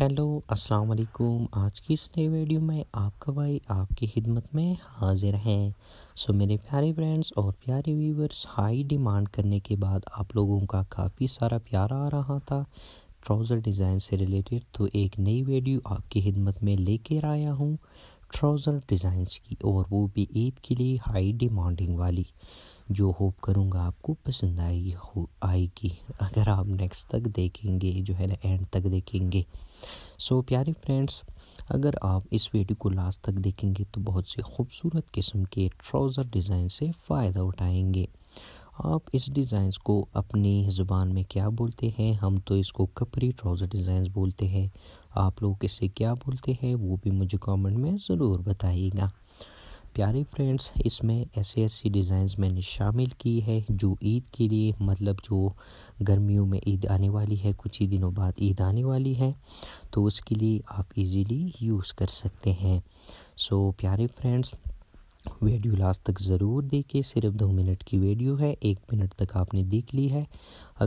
hello अस्सलाम वालेकुम आज की इस नए वीडियो में आपका भाई आपकी खिदमत में हाजिर हैं सो मेरे प्यारे फ्रेंड्स और प्यारे व्यूवर्स हाई डिमांड करने के बाद आप लोगों का काफ़ी सारा प्यारा आ रहा था ट्राउज़र डिज़ाइन से रिलेटेड तो एक नई वीडियो आपकी खिदमत में लेकर आया हूँ ट्राउज़र डिज़ाइंस की और वो भी ईद के लिए हाई डिमांडिंग वाली जो होप करूँगा आपको पसंद आएगी हो आएगी अगर आप नेक्स्ट तक देखेंगे जो है ना एंड तक देखेंगे सो so, प्यारे फ्रेंड्स अगर आप इस वीडियो को लास्ट तक देखेंगे तो बहुत से खूबसूरत किस्म के ट्राउज़र डिज़ाइन से फ़ायदा उठाएंगे आप इस डिज़ाइन को अपनी ज़ुबान में क्या बोलते हैं हम तो इसको कपरी ट्राउज़र डिज़ाइन बोलते हैं आप लोग इसे क्या बोलते हैं वो भी मुझे कमेंट में ज़रूर बताइएगा प्यारे फ्रेंड्स इसमें ऐसे ऐसे डिज़ाइंस मैंने शामिल की है जो ईद के लिए मतलब जो गर्मियों में ईद आने वाली है कुछ ही दिनों बाद ईद आने वाली है तो उसके लिए आप इजीली यूज़ कर सकते हैं सो so, प्यारे फ्रेंड्स वीडियो लास्ट तक ज़रूर देखिए सिर्फ दो मिनट की वीडियो है एक मिनट तक आपने देख ली है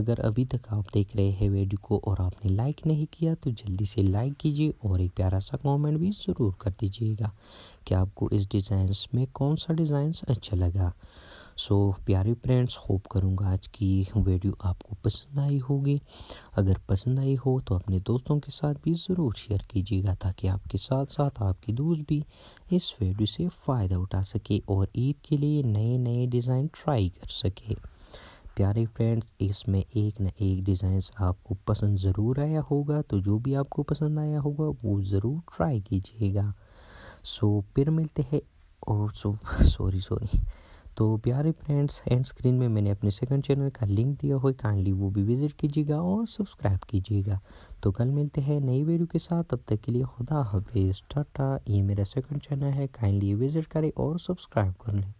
अगर अभी तक आप देख रहे हैं वीडियो को और आपने लाइक नहीं किया तो जल्दी से लाइक कीजिए और एक प्यारा सा कमेंट भी ज़रूर कर दीजिएगा कि आपको इस डिज़ाइंस में कौन सा डिज़ाइंस अच्छा लगा सो प्यारे फ्रेंड्स होप करूँगा आज की वीडियो आपको पसंद आई होगी अगर पसंद आई हो तो अपने दोस्तों के साथ भी ज़रूर शेयर कीजिएगा ताकि आपके साथ साथ आपके दोस्त भी इस वीडियो से फ़ायदा उठा सके और ईद के लिए नए नए डिज़ाइन ट्राई कर सके प्यारे फ्रेंड्स इसमें एक न एक डिज़ाइन आपको पसंद ज़रूर आया होगा तो जो भी आपको पसंद आया होगा वो ज़रूर ट्राई कीजिएगा सो so, फिर मिलते हैं और सो सॉरी सॉरी तो प्यारे फ्रेंड्स एंड स्क्रीन में मैंने अपने सेकंड चैनल का लिंक दिया हुआ काइंडली वो भी विज़िट कीजिएगा और सब्सक्राइब कीजिएगा तो कल मिलते हैं नई वीडियो के साथ तब तक के लिए खुदा हाफिज़ टाटा ये मेरा सेकंड चैनल है काइंडली विज़िट करें और सब्सक्राइब कर लें